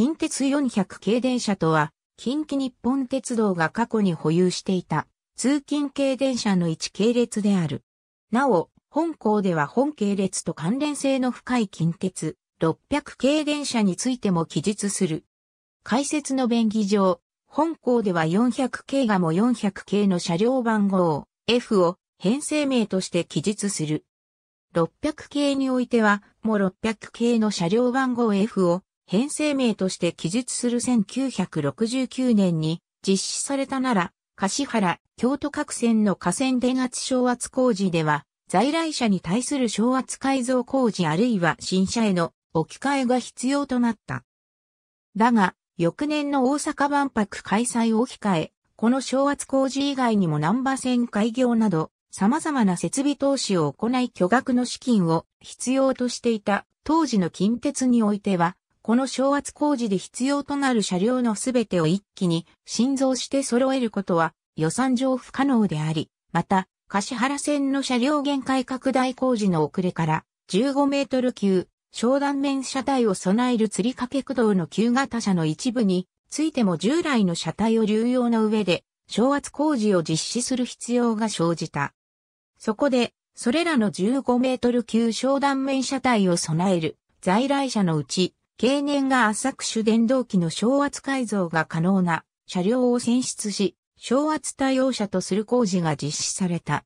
近鉄400系電車とは、近畿日本鉄道が過去に保有していた通勤系電車の一系列である。なお、本校では本系列と関連性の深い近鉄600系電車についても記述する。解説の便宜上、本校では400系がも400系の車両番号 F を編成名として記述する。600系においては、も600系の車両番号 F を編成名として記述する1969年に実施されたなら、柏原、京都各線の河川電圧昇圧工事では、在来車に対する昇圧改造工事あるいは新車への置き換えが必要となった。だが、翌年の大阪万博開催を控え、この昇圧工事以外にも南波線開業など、様々な設備投資を行い巨額の資金を必要としていた当時の近鉄においては、この昇圧工事で必要となる車両のすべてを一気に新造して揃えることは予算上不可能であり、また、柏原線の車両限界拡大工事の遅れから15メートル級、昇断面車体を備える吊り掛け駆動の旧型車の一部についても従来の車体を流用の上で、昇圧工事を実施する必要が生じた。そこで、それらの15メートル級昇断面車体を備える在来車のうち、経年が浅く主電動機の昇圧改造が可能な車両を選出し、昇圧対応車とする工事が実施された。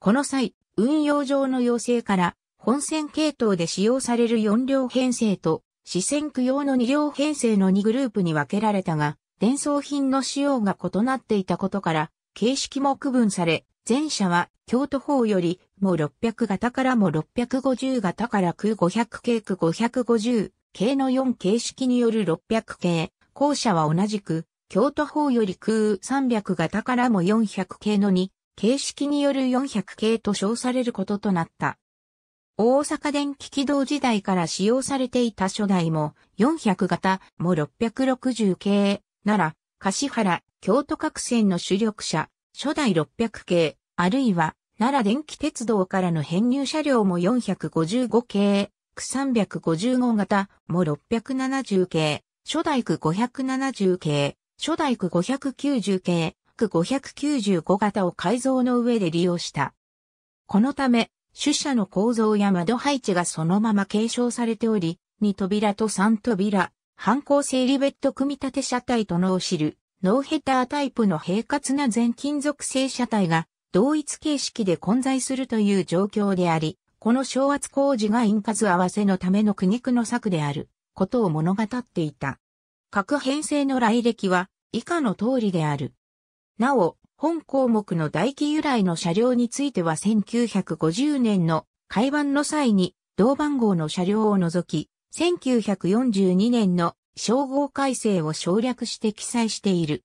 この際、運用上の要請から、本線系統で使用される4両編成と、四線区用の2両編成の2グループに分けられたが、伝送品の仕様が異なっていたことから、形式も区分され、前者は京都方よりも600型からも650型から区500系区550、系の4形式による600系、後者は同じく、京都法より空300からも400系の2、形式による400系と称されることとなった。大阪電気軌道時代から使用されていた初代も400型も660系なら、柏原、京都各線の主力車、初代600系、あるいは、奈良電気鉄道からの編入車両も455系355型、も670系、初代区570系、初代区590系、区595型を改造の上で利用した。このため、主社の構造や窓配置がそのまま継承されており、2扉と3扉、反抗性リベット組み立て車体と脳を知る、ノーヘッダータイプの平滑な全金属製車体が同一形式で混在するという状況であり、この昇圧工事が印数合わせのための苦肉の策であることを物語っていた。各編成の来歴は以下の通りである。なお、本項目の大気由来の車両については1950年の海番の際に同番号の車両を除き、1942年の称号改正を省略して記載している。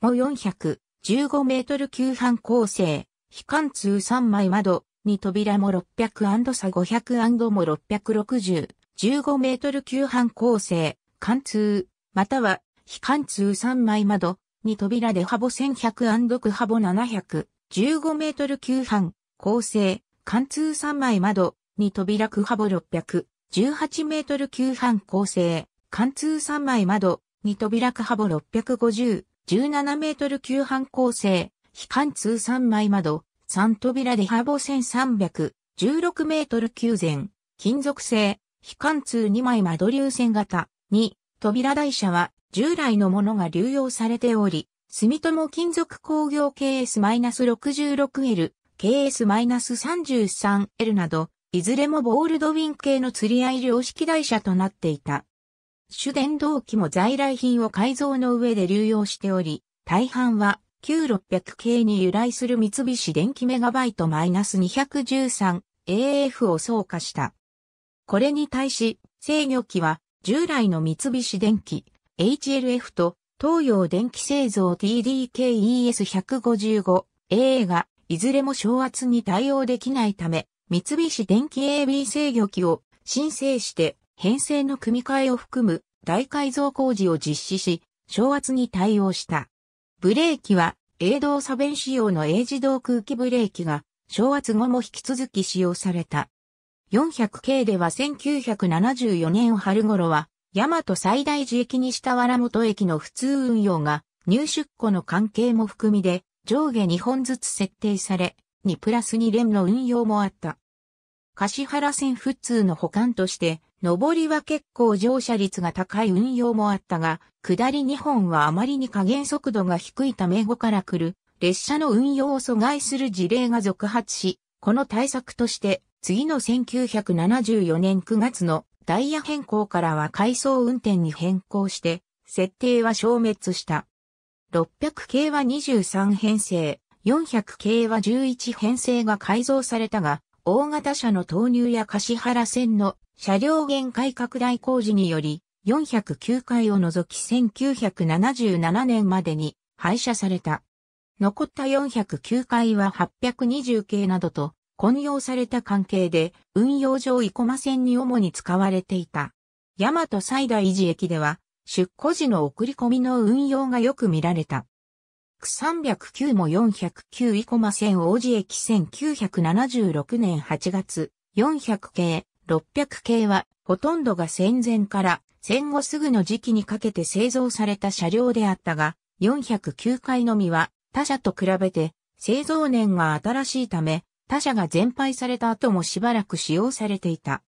も415メートル級半構成、非貫通3枚窓、に扉も 600& 差 500& も660、15メートル級半構成、貫通、または非貫通3枚窓、に扉で幅 1100& 区幅700、15メートル級半、構成、貫通3枚窓、に扉区幅600、18メートル級半構成、貫通3枚窓、に扉区幅650、17メートル級半構成、非貫通3枚窓、三扉でハボ1300、16メートル級前、金属製、非貫通2枚窓流線型、に、扉台車は従来のものが流用されており、住友金属工業 KS-66L、KS-33L など、いずれもボールドウィン系の釣り合い量式台車となっていた。主電動機も在来品を改造の上で流用しており、大半は9600系に由来する三菱電機メガバイト -213AF を総化した。これに対し、制御機は従来の三菱電機 HLF と東洋電機製造 TDKES155AA がいずれも昇圧に対応できないため、三菱電機 AB 制御機を申請して編成の組み替えを含む大改造工事を実施し、昇圧に対応した。ブレーキは、営動ベ弁仕様の営自動空気ブレーキが、昭圧後も引き続き使用された。400系では1974年春頃は、大和最大寺駅西田原本駅の普通運用が、入出庫の関係も含みで、上下2本ずつ設定され、2プラス2連の運用もあった。橿原線普通の保管として、上りは結構乗車率が高い運用もあったが、下り2本はあまりに加減速度が低いため後から来る列車の運用を阻害する事例が続発し、この対策として次の1974年9月のダイヤ変更からは回送運転に変更して、設定は消滅した。600系は23編成、400系は11編成が改造されたが、大型車の投入や橿原線の車両限界拡大工事により、409回を除き1977年までに廃車された。残った409回は820系などと混用された関係で運用上生駒線に主に使われていた。大和西大寺駅では出庫時の送り込みの運用がよく見られた。309も409コマ線王子駅1976年8月、400系、600系は、ほとんどが戦前から戦後すぐの時期にかけて製造された車両であったが、409回のみは他社と比べて製造年が新しいため、他社が全廃された後もしばらく使用されていた。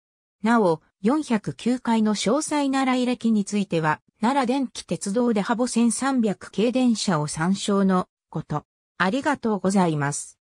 なお、409回の詳細な来歴については、奈良電気鉄道でハボ1300系電車を参照のこと。ありがとうございます。